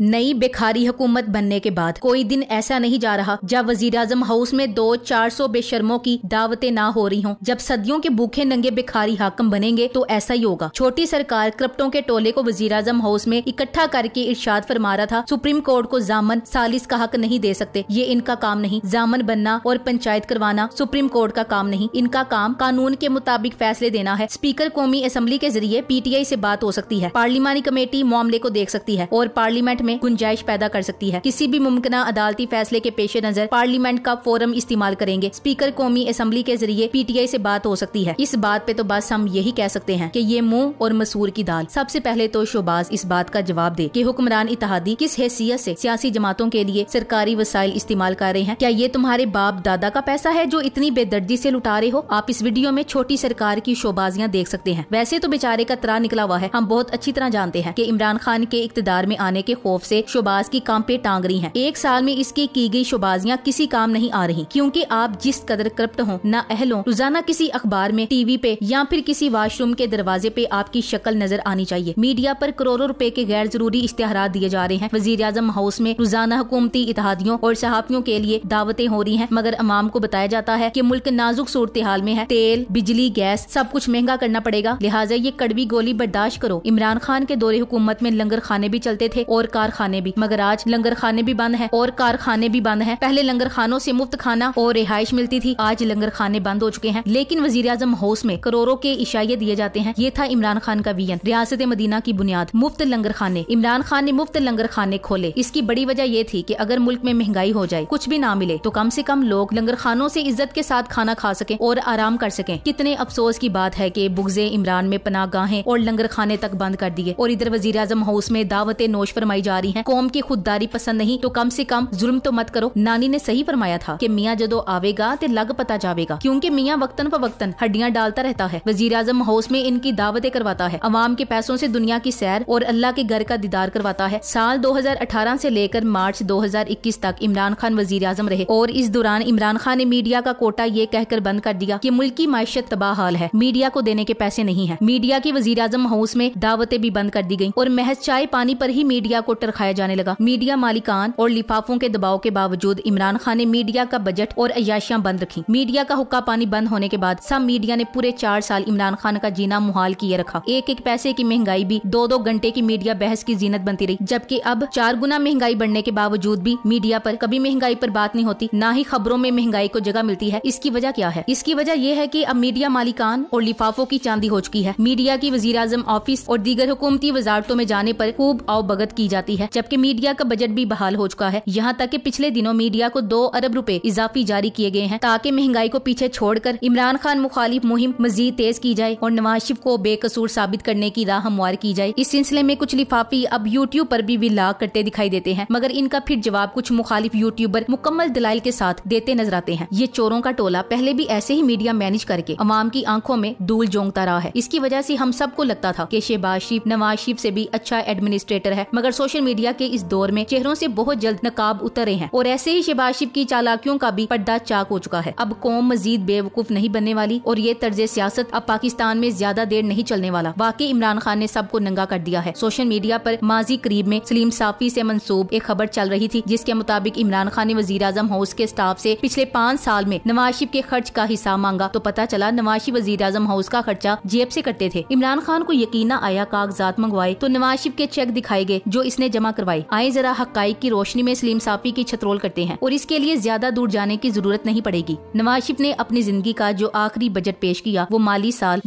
नई बेखारी हुकूमत बनने के बाद कोई दिन ऐसा नहीं जा रहा जब वजीर अजम हाउस में दो चार सौ बेशर्मों की दावतें ना हो रही हों जब सदियों के भूखे नंगे बेखारी हाकम बनेंगे तो ऐसा ही होगा छोटी सरकार करप्टों के टोले को वजीर आजम हाउस में इकट्ठा करके इर्शाद फरमा रहा था सुप्रीम कोर्ट को जामन सालिस का हक नहीं दे सकते ये इनका काम नहीं जामन बनना और पंचायत करवाना सुप्रीम कोर्ट का काम नहीं इनका काम कानून के मुताबिक फैसले देना है स्पीकर कौमी असम्बली के जरिए पीटीआई ऐसी बात हो सकती है पार्लिमानी कमेटी मामले को देख सकती है और पार्लियामेंट में गुंजाइश पैदा कर सकती है किसी भी मुमकिन अदालती फैसले के पेश नजर पार्लियामेंट का फोरम इस्तेमाल करेंगे स्पीकर कौमी असम्बली के जरिए पीटीआई ऐसी बात हो सकती है इस बात पे तो बस हम यही कह सकते हैं की ये मुँह और मसूर की दाल सबसे पहले तो शोबाज इस बात का जवाब दे की हुक्मरान इतिहादी किस हैसियत ऐसी सियासी जमातों के लिए सरकारी वसाइल इस्तेमाल कर रहे हैं क्या ये तुम्हारे बाप दादा का पैसा है जो इतनी बेदर्दी ऐसी लुटा रहे हो आप इस वीडियो में छोटी सरकार की शोबाजियाँ देख सकते हैं वैसे तो बेचारे का तरा निकला हुआ है हम बहुत अच्छी तरह जानते हैं की इमरान खान के इकतदार में आने के खौफ खौफ से शोबाज की काम पे टांग रही हैं। एक साल में इसकी की गई शोबाजियाँ किसी काम नहीं आ रही क्योंकि आप जिस कदर करप्ट हो ना अहल हो रोजाना किसी अखबार में टीवी पे या फिर किसी वॉशरूम के दरवाजे पे आपकी शक्ल नजर आनी चाहिए मीडिया पर करोड़ों रुपए के गैर जरूरी इश्तेहार दिए जा रहे हैं वजीर आजम हाउस में रोजाना हुकूमती इतिहादियों और सहाफियों के लिए दावतें हो रही है मगर अमाम को बताया जाता है की मुल्क नाजुक सूरत हाल में है तेल बिजली गैस सब कुछ महंगा करना पड़ेगा लिहाजा ये कड़वी गोली बर्दाश्त करो इमरान खान के दौरे हुकूमत में लंगर खाने भी चलते थे और कार कारखाने भी मगर आज लंगर खाने भी बंद है और कारखाने भी बंद है पहले लंगर खानों ऐसी मुफ्त खाना और रिहाइश मिलती थी आज लंगर खाने बंद हो चुके हैं लेकिन वजीर आजम हाउस में करोड़ों के इशाइये दिए जाते हैं ये था इमरान खान का वियन रियासत मदीना की बुनियाद मुफ्त लंगर खाने इमरान खान ने मुफ्त लंगर खाने खोले इसकी बड़ी वजह ये थी की अगर मुल्क में महंगाई हो जाए कुछ भी ना मिले तो कम ऐसी कम लोग लंगर खानों ऐसी इज्जत के साथ खाना खा सके और आराम कर सके कितने अफसोस की बात है की बुगजे इमरान में गाहें और लंगर खाने तक बंद कर दिए और इधर वजीर आजम हाउस में दावतें नोश फरमाई जा खुददारी है कौम की खुददारी पसंद नहीं तो कम से कम जुल्म तो मत करो नानी ने सही फरमाया था कि मियाँ जदों आवेगा तो लग पता जाएगा क्योंकि मियाँ वक्तन फवक्तन हड्डियाँ डालता रहता है वजीर आजम हाउस में इनकी दावतें करवाता है अवाम के पैसों से दुनिया की सैर और अल्लाह के घर का दीदार करवाता है साल 2018 से लेकर मार्च 2021 तक इमरान खान वजीर आजम रहे और इस दौरान इमरान खान ने मीडिया का कोटा ये कहकर बंद कर दिया की मुल्क की मैशत तबाह हाल है मीडिया को देने के पैसे नहीं है मीडिया की वजीर आजम हाउस में दावतें भी बंद कर दी गयी और महज चाय पानी आरोप ही मीडिया को कर खाया जाने लगा मीडिया मालिकान और लिफाफों के दबाव के बावजूद इमरान खान ने मीडिया का बजट और अयाशियाँ बंद रखी मीडिया का हुक्का पानी बंद होने के बाद सब मीडिया ने पूरे चार साल इमरान खान का जीना मुहाल किए रखा एक एक पैसे की महंगाई भी दो दो घंटे की मीडिया बहस की जीनत बनती रही जबकि अब चार गुना महंगाई बढ़ने के बावजूद भी मीडिया पर कभी महंगाई पर बात नहीं होती ना ही खबरों में महंगाई को जगह मिलती है इसकी वजह क्या है इसकी वजह यह है की अब मीडिया मालिकान और लिफाफों की चांदी हो चुकी है मीडिया की वजी ऑफिस और दीगर हुकूमती वजारतों में जाने आरोप खूब आव भगत की जाती है सकती है जबकि मीडिया का बजट भी बहाल हो चुका है यहाँ तक कि पिछले दिनों मीडिया को दो अरब रूपए इजाफी जारी किए गए हैं ताकि महंगाई को पीछे छोड़कर इमरान खान मुखालिफ मुहिम मजीद तेज की जाए और नवाज शिफ को बेकसूर साबित करने की राह हमवार की जाए इस सिलसिले में कुछ लिफाफी अब यूट्यूब आरोप भी विलाग करते दिखाई देते हैं मगर इनका फिर जवाब कुछ मुखालिफ यूट्यूबर मुकम्मल दलाल के साथ देते नजर आते हैं ये चोरों का टोला पहले भी ऐसे ही मीडिया मैनेज करके अवाम की आंखों में धूल जोंगता रहा है इसकी वजह से हम सबको लगता था कि शहबाज शरीफ नवाज शरीफ से भी अच्छा एडमिनिस्ट्रेटर है मगर सोशल मीडिया के इस दौर में चेहरों से बहुत जल्द नकाब उतरे हैं और ऐसे ही शहबाज की चालाकियों का भी पर्दा चाक हो चुका है अब कौम मजीद बेवकूफ नहीं बनने वाली और ये तर्ज सियासत अब पाकिस्तान में ज्यादा देर नहीं चलने वाला वाकई इमरान खान ने सबको नंगा कर दिया है सोशल मीडिया पर माजी करीब में सलीम साफी से मनसूब एक खबर चल रही थी जिसके मुताबिक इमरान खान ने वजीर अजम हाउस के स्टाफ से पिछले पाँच साल में नवाज के खर्च का हिस्सा मांगा तो पता चला नवाज वजी वजीर अजम हाउस का खर्चा जेब से करते थे इमरान खान को यकीन आया कागजात मंगवाए तो नवाज के चेक दिखाए गए जो इसने ने जमा करवाई आए जरा हक की रोशनी में सलीम साफी की छतरोल करते हैं और इसके लिए ज्यादा दूर जाने की जरूरत नहीं पड़ेगी नवाज शिफ ने अपनी जिंदगी का जो आखिरी बजट पेश किया वो माली साल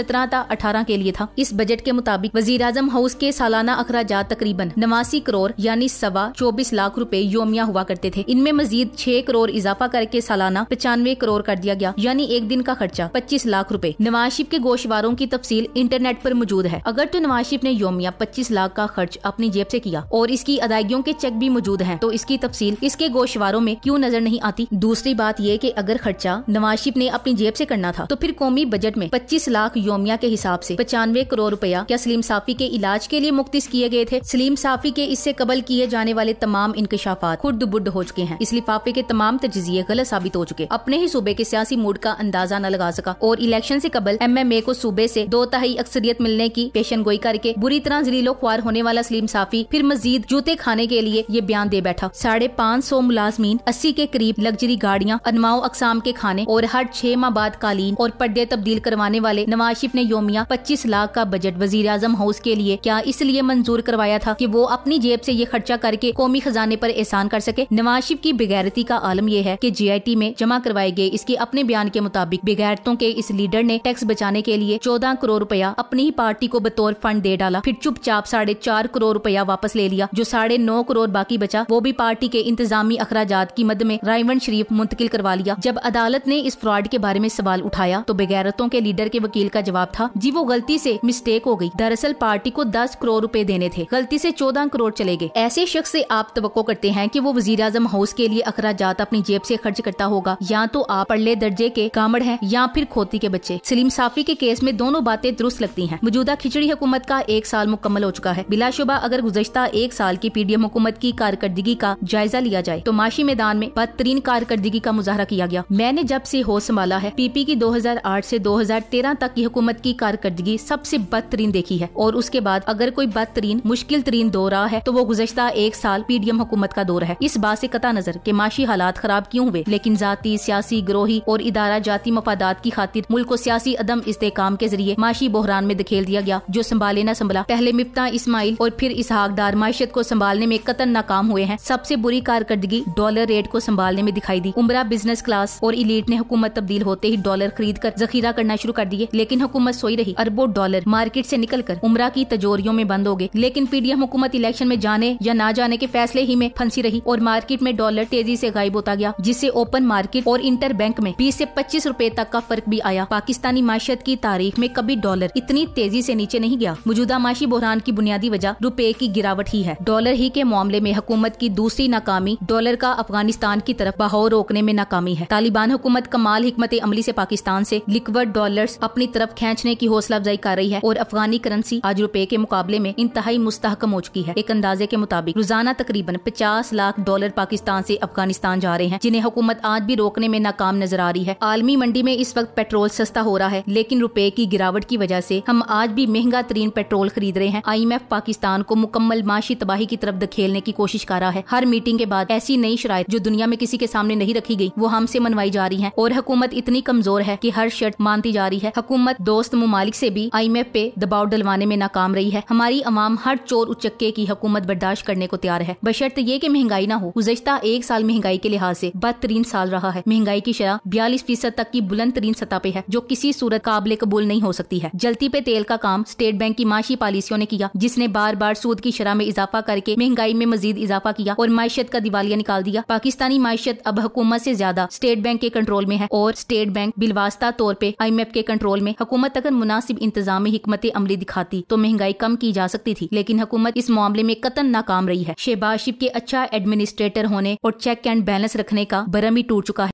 सत्रह तक अठारह के लिए था इस बजट के मुताबिक वजीर आजम हाउस के सालाना अखराज तकरीबन नवासी करोड़ यानी सवा चौबीस लाख रूपए योमिया हुआ करते थे इनमें मजीद छह करोड़ इजाफा करके सालाना पचानवे करोड़ कर दिया गया यानी एक दिन का खर्चा पच्चीस लाख रूपए नवाज शिफ के गोशवारों की तफसील इंटरनेट आरोप मौजूद है अगर तो नवाज शिफ ने योमिया पच्चीस लाख का खर्च अपनी जेब ऐसी किया और इसकी अदायगियों के चेक भी मौजूद हैं तो इसकी तफसील इसके गोशवारों में क्यों नजर नहीं आती दूसरी बात ये कि अगर खर्चा नवाज शिफ ने अपनी जेब से करना था तो फिर कौमी बजट में पच्चीस लाख योमिया के हिसाब से पचानवे करोड़ रुपया क्या सलीम साफी के इलाज के लिए मुख्त किए गए थे सलीम साफी के इससे कबल किए जाने वाले तमाम इंकशाफा खुद बुड हो चुके हैं इस लिफाफे के तमाम तजिए गलत साबित हो चुके अपने ही सूबे के सियासी मूड का अंदाजा न लगा सका और इलेक्शन ऐसी कबल एम एम ए को सूबे ऐसी दो तहाई अक्सरियत मिलने की पेशन गोई करके बुरी तरह जलीलो ख्वार होने वाला सलीम साफी फिर मजीद जूते खाने के लिए ये बयान दे बैठा साढ़े पाँच सौ मुलाजमीन अस्सी के करीब लग्जरी गाड़ियाँ अनवाओ अकसाम के खाने और हर छह माह बाद कालीन और पर्दे तब्दील करवाने वाले नवाज शिफ ने योमिया पच्चीस लाख का बजट वजीर आजम हाउस के लिए क्या इसलिए मंजूर करवाया था की वो अपनी जेब ऐसी ये खर्चा करके कौमी खजाने आरोप एहसान कर सके नवाज शिफ की बेगैरती का आलम यह है की जी आई टी में जमा करवाए गए इसके अपने बयान के मुताबिक बेगैरतों के इस लीडर ने टैक्स बचाने के लिए चौदह करोड़ रूपया अपनी ही पार्टी को बतौर फंड दे डाला फिर चुपचाप साढ़े चार करोड़ रूपया वापस वापस ले लिया जो साढ़े नौ करोड़ बाकी बचा वो भी पार्टी के इंतजामी अखराज की मद में रायवंत शरीफ मुंतकिल करवा लिया जब अदालत ने इस फ्रॉड के बारे में सवाल उठाया तो बेगैरतों के लीडर के वकील का जवाब था जी वो गलती से मिस्टेक हो गई दरअसल पार्टी को दस करोड़ रूपए देने थे गलती से चौदह करोड़ चले गए ऐसे शख्स से आप तो करते हैं की वो वजीर आजम हाउस के लिए अखराज अपनी जेब से खर्च करता होगा या तो आप पढ़ले दर्जे के कामड़ है या फिर खोती के बच्चे सलीम साफी के केस में दोनों बातें दुरुस्त लगती है मौजूदा खिचड़ी हुकूमत का एक साल मुकम्मल हो चुका है बिलाशुबा अगर गुजर गुजशत एक साल की पी डी एम हुकूमत की कारकर्दगी का जायजा लिया जाए तो माशी मैदान में बदतरीन कारकर्दगी का मुजाहरा किया गया मैंने जब ऐसी होश संभाला है पीपी की दो हजार आठ ऐसी दो हजार तेरह तक की हुकूमत की कारकर्दगी सबसे बदतरीन देखी है और उसके बाद अगर कोई बदतरीन मुश्किल तरीन दौर रहा है तो वो गुजशत एक साल पी डी एम हुकूमत का दौर है इस बात ऐसी कता नजर की माशी हालात खराब क्यूँ हुए लेकिन जाती सियासी ग्रोही और इदारा जाति मफादात की खातिर मुल्क को सियासी अदम इस्तेकाम के जरिए माशी बहरान में दखेल दिया गया जो संभाले न संभाला पहले मिपता इसमाइल और फिर इसहाक दार मायशत को संभालने में कतन नाकाम हुए हैं सबसे बुरी कारकर्दगी डॉलर रेट को संभालने में दिखाई दी उमरा बिजनेस क्लास और इलीट ने हुकूमत तब्दील होते ही डॉलर खरीद कर जखीरा करना शुरू कर दिए लेकिन हुकूमत सोई रही अरबों डॉलर मार्केट ऐसी निकल कर उमरा की तजोरियों में बंद हो गए लेकिन पीडीएम हुकूमत इलेक्शन में जाने या ना जाने के फैसले ही में फंसी रही और मार्केट में डॉलर तेजी ऐसी गायब होता गया जिससे ओपन मार्केट और इंटर बैंक में बीस ऐसी पच्चीस रूपए तक का फर्क भी आया पाकिस्तानी माशत की तारीख में कभी डॉलर इतनी तेजी ऐसी नीचे नहीं गया मौजूदा माशी बहरान की बुनियादी वजह रूपए की गिरा गिरावट ही है डॉलर ही के मामले में हुकूमत की दूसरी नाकामी डॉलर का अफगानिस्तान की तरफ बहाव रोकने में नाकामी है तालिबान हुकूमत कमाल हमत अमली ऐसी पाकिस्तान ऐसी लिक्विड डॉलर अपनी तरफ खींचने की हौसला अफजाई कर रही है और अफगानी करेंसी आज रुपए के मुकाबले में इंतहाई मुस्तकम हो चुकी है एक अंदाजे के मुताबिक रोजाना तकरीबन पचास लाख डॉलर पाकिस्तान ऐसी अफगानिस्तान जा रहे हैं जिन्हें हुकूमत आज भी रोकने में नाकाम नजर आ रही है आलमी मंडी में इस वक्त पेट्रोल सस्ता हो रहा है लेकिन रुपए की गिरावट की वजह ऐसी हम आज भी महंगा तरीन पेट्रोल खरीद रहे हैं आई पाकिस्तान को मुकम्मल दरअसल माशी तबाही की तरफ धकेलने की कोशिश कर रहा है हर मीटिंग के बाद ऐसी नई शराय जो दुनिया में किसी के सामने नहीं रखी गई वो हमसे मनवाई जा रही है और हुकूमत इतनी कमजोर है की हर शर्त मानती जा रही है हुकूमत दोस्त ममालिक ऐसी भी आई एम एफ पे दबाव डलवाने में नाकाम रही है हमारी अवाम हर चोर उचक्के की हुकूमत बर्दाश्त करने को तैयार है बशर्त ये की महंगाई न हो गुजश्ता एक साल महंगाई के लिहाज ऐसी बदतरीन साल रहा है महंगाई की शराह बयालीस फीसद तक की बुलंद तरीन सतह पे है जो किसी सूरत काबिल कबूल नहीं हो सकती है जलती पे तेल का काम स्टेट बैंक की माशी पॉलिसियों ने किया जिसने बार बार सूद की शराब मात्रा में इजाफा करके महंगाई में मजीद इजाफा किया और मैशत का दिवालिया निकाल दिया पाकिस्तानी मैशत अब हुकूमत ऐसी ज्यादा स्टेट बैंक के कंट्रोल में है और स्टेट बैंक बिलवास्ता तौर पर आई एम एफ के कंट्रोल में हुकूमत अगर मुनासिब इंतजाम हमत अमली दिखाती तो महंगाई कम की जा सकती थी लेकिन हुकूमत इस मामले में कतन नाकाम रही है शहबाज शिफ के अच्छा एडमिनिस्ट्रेटर होने और चेक एंड बैलेंस रखने का बरम ही टूट चुका है